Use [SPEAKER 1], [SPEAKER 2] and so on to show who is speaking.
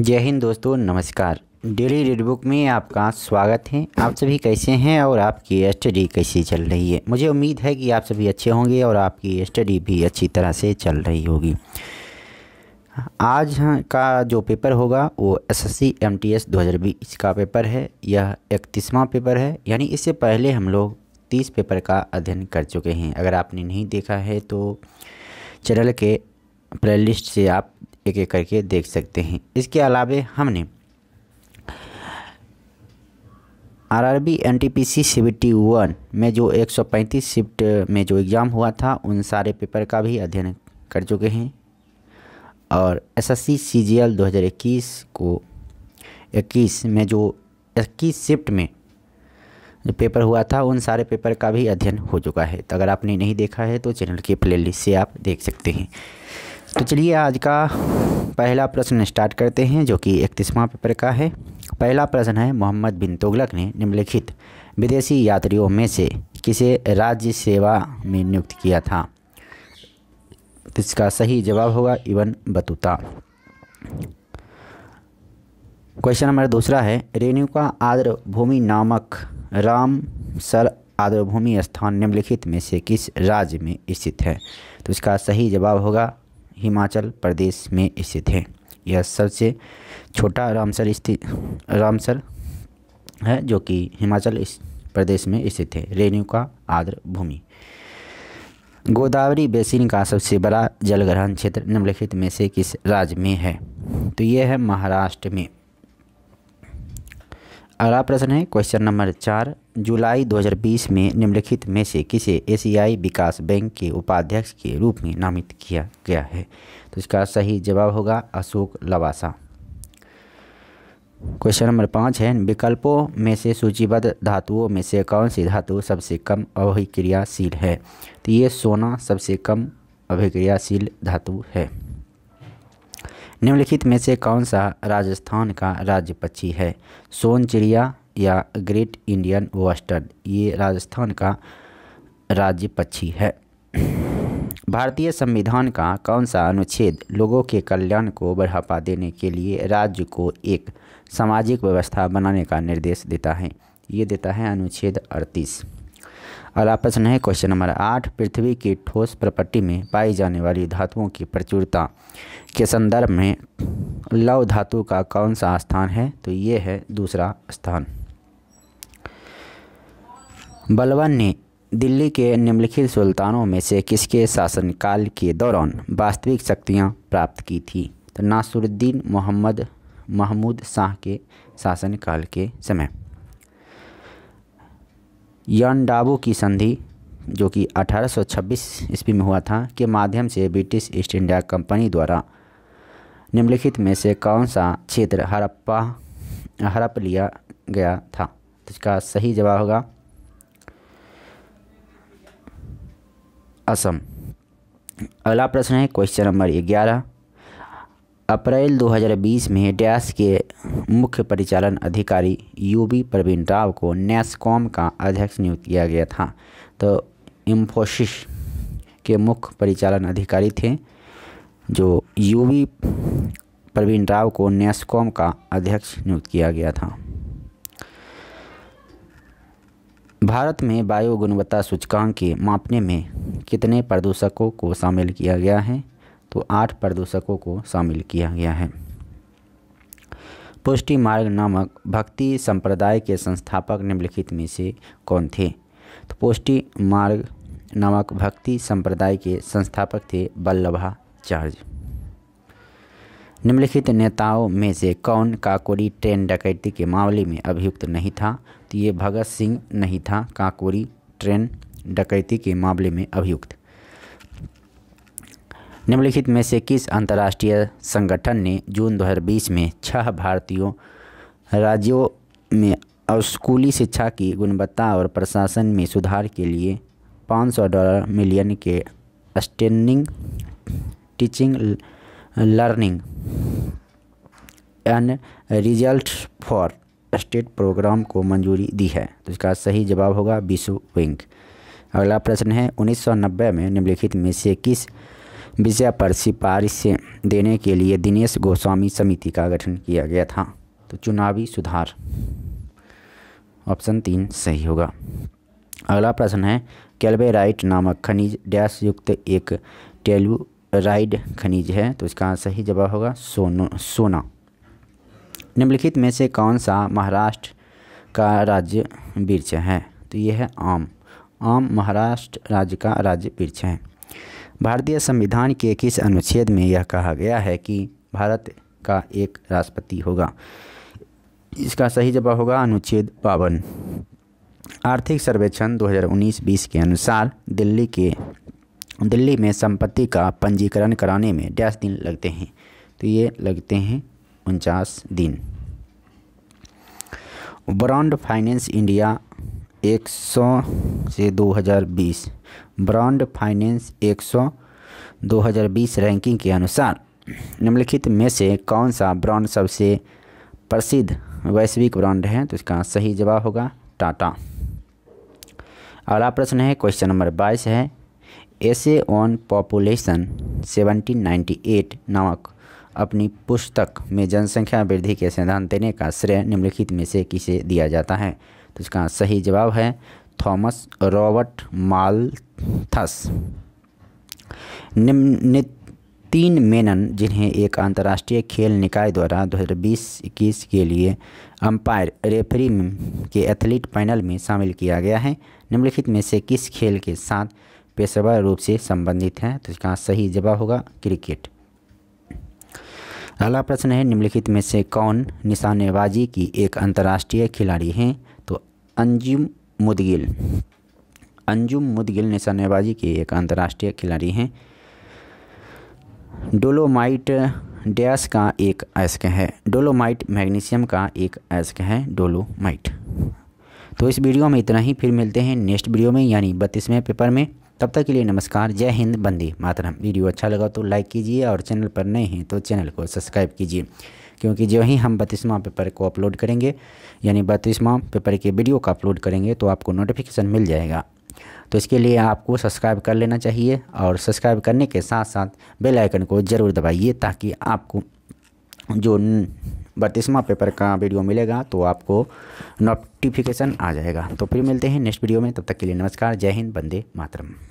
[SPEAKER 1] जय हिंद दोस्तों नमस्कार डेली रेड बुक में आपका स्वागत है आप सभी कैसे हैं और आपकी स्टडी कैसी चल रही है मुझे उम्मीद है कि आप सभी अच्छे होंगे और आपकी स्टडी भी अच्छी तरह से चल रही होगी आज का जो पेपर होगा वो S S C M T S दो हज़ार बीस का पेपर है यह इकतीसवां पेपर है यानी इससे पहले हम लोग तीस पेपर का अध्ययन कर चुके हैं अगर आपने नहीं देखा है तो चैनल के प्लेलिस्ट से आप एक एक करके देख सकते हैं इसके अलावा हमने आरआरबी एनटीपीसी सीबीटी वन में जो 135 शिफ्ट में जो एग्ज़ाम हुआ था उन सारे पेपर का भी अध्ययन कर चुके हैं और एसएससी सीजीएल 2021 को 21 में जो 21 शिफ्ट में जो पेपर हुआ था उन सारे पेपर का भी अध्ययन हो चुका है तो अगर आपने नहीं देखा है तो चैनल के प्लेलिस्ट से आप देख सकते हैं तो चलिए आज का पहला प्रश्न स्टार्ट करते हैं जो कि इकतीसवां पेपर का है पहला प्रश्न है मोहम्मद बिन तुगलक ने निम्नलिखित विदेशी यात्रियों में से किसे राज्य सेवा में नियुक्त किया था इसका सही जवाब होगा इवन बतूता क्वेश्चन नंबर दूसरा है रेणुका आर्द्रभूमि नामक राम सर आर्द्रभूमि स्थान निम्नलिखित में से किस राज्य में स्थित है तो इसका सही जवाब होगा हिमाचल प्रदेश में स्थित है यह सबसे छोटा रामसर स्थित रामसर है जो कि हिमाचल प्रदेश में स्थित है रेणु का आर्द्र भूमि गोदावरी बेसिन का सबसे बड़ा जलग्रहण क्षेत्र निम्नलिखित में से किस राज्य में है तो यह है महाराष्ट्र में अगला प्रश्न है क्वेश्चन नंबर चार जुलाई 2020 में निम्नलिखित में से किसे एशियाई विकास बैंक के उपाध्यक्ष के रूप में नामित किया गया है तो इसका सही जवाब होगा अशोक लवासा क्वेश्चन नंबर पाँच है विकल्पों में से सूचीबद्ध धातुओं में से कौन सी धातु सबसे कम अभिक्रियाशील है तो ये सोना सबसे कम अभिक्रियाशील धातु है निम्नलिखित में से कौन सा राजस्थान का राज्य पक्षी है सोन चिड़िया या ग्रेट इंडियन वस्टर्ड ये राजस्थान का राज्य पक्षी है भारतीय संविधान का कौन सा अनुच्छेद लोगों के कल्याण को बढ़ावा देने के लिए राज्य को एक सामाजिक व्यवस्था बनाने का निर्देश देता है ये देता है अनुच्छेद अड़तीस अगला प्रश्न है क्वेश्चन नंबर आठ पृथ्वी की ठोस प्रपट्टी में पाई जाने वाली धातुओं की प्रचुरता के संदर्भ में लव धातु का कौन सा स्थान है तो ये है दूसरा स्थान बलवन ने दिल्ली के निम्नलिखित सुल्तानों में से किसके शासनकाल के दौरान वास्तविक शक्तियाँ प्राप्त की थी तो नासुरुद्दीन मोहम्मद महमूद शाह के शासनकाल के समय यनडाबू की संधि जो कि 1826 ईस्वी में हुआ था के माध्यम से ब्रिटिश ईस्ट इंडिया कंपनी द्वारा निम्नलिखित में से कौन सा क्षेत्र हड़प्पा हड़प लिया गया था तो इसका सही जवाब होगा असम अगला प्रश्न है क्वेश्चन नंबर ग्यारह अप्रैल 2020 में डैस के मुख्य परिचालन अधिकारी यूबी प्रवीण राव को नेसकॉम का अध्यक्ष नियुक्त किया गया था तो इम्फोसिस के मुख्य परिचालन अधिकारी थे जो यूबी प्रवीण राव को नेसकॉम का अध्यक्ष नियुक्त किया गया था भारत में वायु गुणवत्ता सूचकांक के मापने में कितने प्रदूषकों को शामिल किया गया है तो आठ प्रदूषकों को शामिल किया गया है पुष्टि मार्ग नामक भक्ति संप्रदाय के संस्थापक निम्नलिखित में से कौन थे तो पुष्टि मार्ग नामक भक्ति संप्रदाय के संस्थापक थे वल्लभाचार्य निम्नलिखित नेताओं में से कौन काकोरी ट्रेन डकैती के मामले में अभियुक्त नहीं था तो ये भगत सिंह नहीं था काकोरी ट्रेन डकैती के मामले में अभियुक्त निम्नलिखित में से किस अंतर्राष्ट्रीय संगठन ने जून 2020 में छह भारतीयों राज्यों में स्कूली शिक्षा की गुणवत्ता और प्रशासन में सुधार के लिए 500 डॉलर मिलियन के standing teaching learning and result for state program को मंजूरी दी है तो इसका सही जवाब होगा बिशु विंग अगला प्रश्न है 1990 में निम्नलिखित में से किस विषय पर सिफारिश देने के लिए दिनेश गोस्वामी समिति का गठन किया गया था तो चुनावी सुधार ऑप्शन तीन सही होगा अगला प्रश्न है कैलबेराइट नामक खनिज डैश युक्त एक टेलू राइड खनिज है तो इसका सही जवाब होगा सोनो सोना निम्नलिखित में से कौन सा महाराष्ट्र का राज्य वृक्ष है तो यह है आम आम महाराष्ट्र राज्य का राज्य वृक्ष है भारतीय संविधान के किस अनुच्छेद में यह कहा गया है कि भारत का एक राष्ट्रपति होगा इसका सही जवाब होगा अनुच्छेद बावन आर्थिक सर्वेक्षण 2019-20 के अनुसार दिल्ली के दिल्ली में संपत्ति का पंजीकरण कराने में डैश दिन लगते हैं तो ये लगते हैं उनचास दिन ब्रांड फाइनेंस इंडिया 100 से 2020 ब्रांड फाइनेंस 100 2020 रैंकिंग के अनुसार निम्नलिखित में से कौन सा ब्रांड सबसे प्रसिद्ध वैश्विक ब्रांड है तो इसका सही जवाब होगा टाटा अगला प्रश्न है क्वेश्चन नंबर बाईस है एसे ऑन पॉपुलेशन 1798 नामक अपनी पुस्तक में जनसंख्या वृद्धि के सिद्धांत देने का श्रेय निम्नलिखित में से किसे दिया जाता है तो इसका सही जवाब है थॉमस रॉबर्ट मालथस निम्न तीन मेनन जिन्हें एक अंतर्राष्ट्रीय खेल निकाय द्वारा 2020-21 के लिए अंपायर रेफरी के एथलीट पैनल में शामिल किया गया है निम्नलिखित में से किस खेल के साथ पेशेवर रूप से संबंधित हैं तो इसका सही जवाब होगा क्रिकेट अगला प्रश्न है निम्नलिखित में से कौन निशानेबाजी की एक अंतर्राष्ट्रीय खिलाड़ी हैं तो अंजुम मुदगिल अंजुम मुदगिल निशानेबाजी के एक अंतर्राष्ट्रीय खिलाड़ी हैं डोलोमाइट डैश का एक अयस्क है डोलोमाइट मैग्नीशियम का एक अयस्क है डोलोमाइट तो इस वीडियो में इतना ही फिर मिलते हैं नेक्स्ट वीडियो में यानी बत्तीसवें पेपर में तब तक के लिए नमस्कार जय हिंद बंदी मातरम वीडियो अच्छा लगा तो लाइक कीजिए और चैनल पर नए हैं तो चैनल को सब्सक्राइब कीजिए क्योंकि जो ही हम बत्तीसवा पेपर को अपलोड करेंगे यानी बत्तीसवा पेपर के वीडियो का अपलोड करेंगे तो आपको नोटिफिकेशन मिल जाएगा तो इसके लिए आपको सब्सक्राइब कर लेना चाहिए और सब्सक्राइब करने के साथ साथ बेल आइकन को ज़रूर दबाइए ताकि आपको जो बत्तीसवा पेपर का वीडियो मिलेगा तो आपको नोटिफिकेशन आ जाएगा तो फिर मिलते हैं नेक्स्ट वीडियो में तब तक के लिए नमस्कार जय हिंद बंदे मातरम